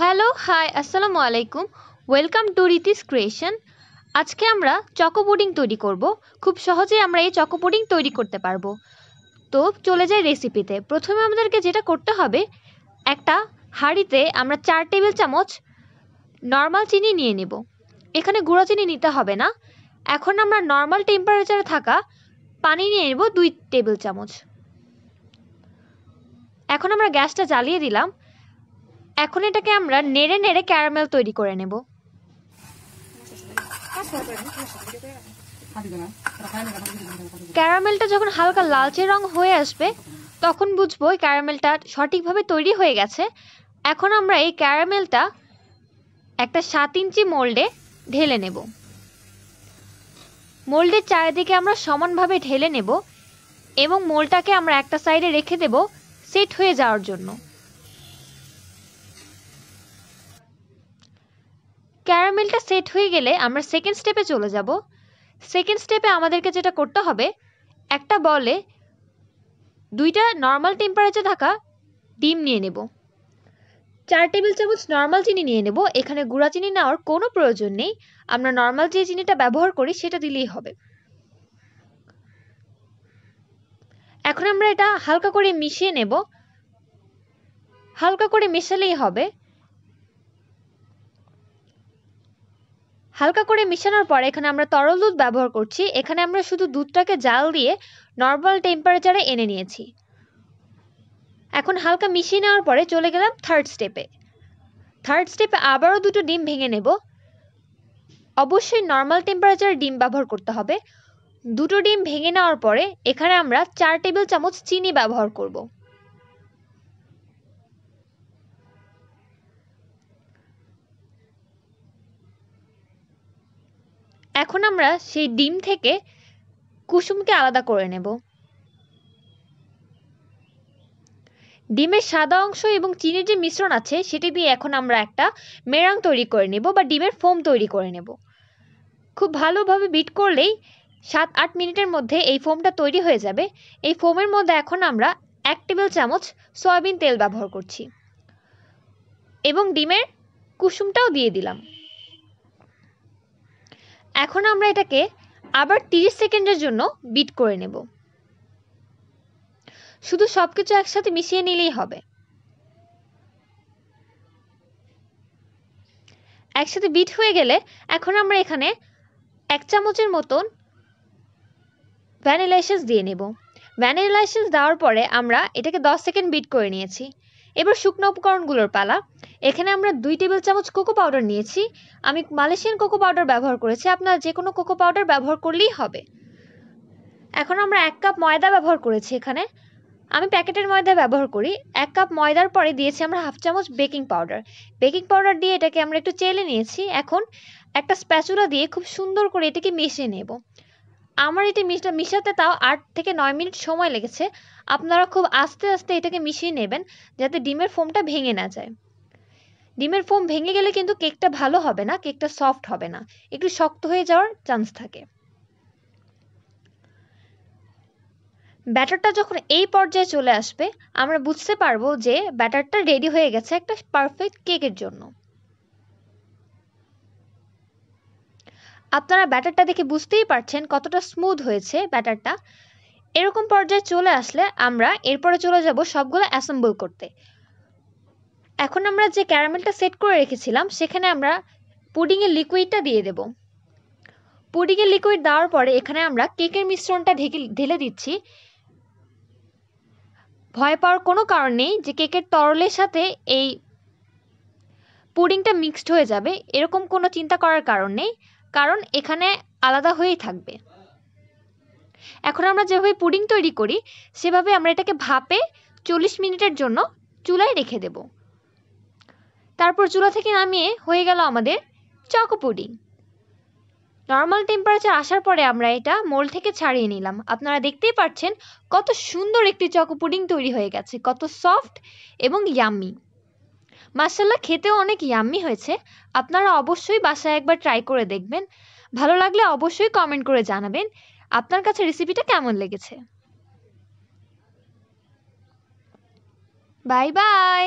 Hello hi আসসালামু আলাইকুম welcome to রিতিস creation আজকে আমরা চকো পুডিং তৈরি করব খুব সহজেই আমরা এই চকো পুডিং তৈরি করতে পারবো তো চলে যাই রেসিপিতে প্রথমে আমাদেরকে যেটা করতে হবে একটা হাঁড়িতে আমরা চার টেবিল চামচ নর্মাল চিনি নিয়ে নেব এখানে গুঁড়ো চিনি নিতে হবে না এখন আমরা নর্মাল টেম্পারেচারে থাকা পানি নিয়ে নেব দুই টেবিল চামচ এখন আমরা গ্যাসটা জ্বালিয়ে দিলাম এখন এটাকে আমরা নেড়ে নেড়ে ক্যারামেল তৈরি করে নেব ক্যারামেলটা যখন হালকা লালচে রং হয়ে আসবে তখন বুঝবো ক্যারামেলটা সঠিকভাবে তৈরি হয়ে গেছে এখন আমরা এই ক্যারামেলটা একটা সাত ইঞ্চি মোল্ডে ঢেলে নেব মোল্ডের চারিদিকে আমরা সমানভাবে ঢেলে নেব এবং মোলটাকে আমরা একটা সাইডে রেখে দেব সেট হয়ে যাওয়ার জন্য ক্যারামেলটা সেট হয়ে গেলে আমরা সেকেন্ড স্টেপে চলে যাব সেকেন্ড স্টেপে আমাদেরকে যেটা করতে হবে একটা বলে দুইটা নর্মাল টেম্পারেচার থাকা ডিম নিয়ে নেব চার টেবিল চামচ নর্মাল চিনি নিয়ে নেব এখানে গুঁড়া চিনি নেওয়ার কোনো প্রয়োজন নেই আমরা নর্মাল যে চিনিটা ব্যবহার করি সেটা দিলেই হবে এখন আমরা এটা হালকা করে মিশিয়ে নেব হালকা করে মেশালেই হবে হালকা করে মেশানোর পর এখানে আমরা তরল দুধ ব্যবহার করছি এখানে আমরা শুধু দুধটাকে জাল দিয়ে নর্মাল টেম্পারেচারে এনে নিয়েছি এখন হালকা মিশিয়ে নেওয়ার পরে চলে গেলাম থার্ড স্টেপে থার্ড স্টেপে আবারও দুটো ডিম ভেঙে নেব অবশ্যই নর্মাল টেম্পারেচারে ডিম ব্যবহার করতে হবে দুটো ডিম ভেঙে নেওয়ার পরে এখানে আমরা চার টেবিল চামচ চিনি ব্যবহার করব এখন আমরা সেই ডিম থেকে কুসুমকে আলাদা করে নেব ডিমের সাদা অংশ এবং চিনির যে মিশ্রণ আছে সেটি দিয়ে এখন আমরা একটা মেরাং তৈরি করে নেব বা ডিমের ফোম তৈরি করে নেব খুব ভালোভাবে বিট করলেই সাত আট মিনিটের মধ্যে এই ফোমটা তৈরি হয়ে যাবে এই ফোমের মধ্যে এখন আমরা এক টেবিল চামচ সয়াবিন তেল ব্যবহার করছি এবং ডিমের কুসুমটাও দিয়ে দিলাম এখন আমরা এটাকে আবার 30 সেকেন্ডের জন্য বিট করে নেব শুধু সবকিছু একসাথে মিশিয়ে নিলেই হবে একসাথে বিট হয়ে গেলে এখন আমরা এখানে এক চামচের মতন ভ্যানিলা এসেন্স দিয়ে নেব ভ্যানিলা এসেন্স দেওয়ার পরে আমরা এটাকে 10 সেকেন্ড বিট করে নিয়েছি এবার শুকনো উপকরণগুলোর পালা এখানে আমরা দুই টেবিল চামচ কোকো পাউডার নিয়েছি আমি মালয়েশিয়ান কোকো পাউডার ব্যবহার করেছি আপনারা যে কোনো কোকো পাউডার ব্যবহার করলেই হবে এখন আমরা এক কাপ ময়দা ব্যবহার করেছি এখানে আমি প্যাকেটের ময়দা ব্যবহার করি এক কাপ ময়দার পরে দিয়েছি আমরা হাফ চামচ বেকিং পাউডার বেকিং পাউডার দিয়ে এটাকে আমরা একটু চেলে নিয়েছি এখন একটা স্প্যাচুলা দিয়ে খুব সুন্দর করে এটাকে মিশিয়ে নেব আমার এটি মিশাতে তাও আট থেকে নয় মিনিট সময় লেগেছে আপনারা খুব আস্তে আস্তে এটাকে মিশিয়ে নেবেন যাতে ডিমের ফোমটা ভেঙে না যায় ডিমের ফোম ভেঙে গেলে কিন্তু কেকটা ভালো হবে না কেকটা সফট হবে না একটু শক্ত হয়ে যাওয়ার চান্স থাকে ব্যাটারটা যখন এই পর্যায়ে চলে আসবে আমরা বুঝতে পারবো যে ব্যাটারটা রেডি হয়ে গেছে একটা পারফেক্ট কেকের জন্য আপনারা ব্যাটারটা দেখে বুঝতেই পারছেন কতটা স্মুথ হয়েছে ব্যাটারটা এরকম পর্যায়ে চলে আসলে আমরা এরপরে চলে যাব সবগুলো অ্যাসেম্বল করতে এখন আমরা যে ক্যারামেলটা সেট করে রেখেছিলাম সেখানে আমরা পুডিংয়ের লিকুইডটা দিয়ে দেব পুডিংয়ের লিকুইড দেওয়ার পরে এখানে আমরা কেকের মিশ্রণটা ঢেকে ঢেলে দিচ্ছি ভয় পাওয়ার কোনো কারণ নেই যে কেকের তরলের সাথে এই পুডিংটা মিক্সড হয়ে যাবে এরকম কোনো চিন্তা করার কারণ নেই কারণ এখানে আলাদা হয়েই থাকবে এখন আমরা যেভাবে পুডিং তৈরি করি সেভাবে আমরা এটাকে ভাপে চল্লিশ মিনিটের জন্য চুলায় রেখে দেব তারপর চুলা থেকে নামিয়ে হয়ে গেল আমাদের চকো পুডিং নর্মাল টেম্পারেচার আসার পরে আমরা এটা মোল থেকে ছাড়িয়ে নিলাম আপনারা দেখতেই পাচ্ছেন কত সুন্দর একটি চকো পুডিং তৈরি হয়ে গেছে কত সফট এবং ইয়াম্মি মাশাল্লাহ খেতেও অনেক ইয়াম্মি হয়েছে। আপনারা অবশ্যই বাসায় একবার ট্রাই করে দেখবেন। ভালো লাগলে অবশ্যই কমেন্ট করে জানাবেন আপনার কাছে রেসিপিটা কেমন লেগেছে। Bye by.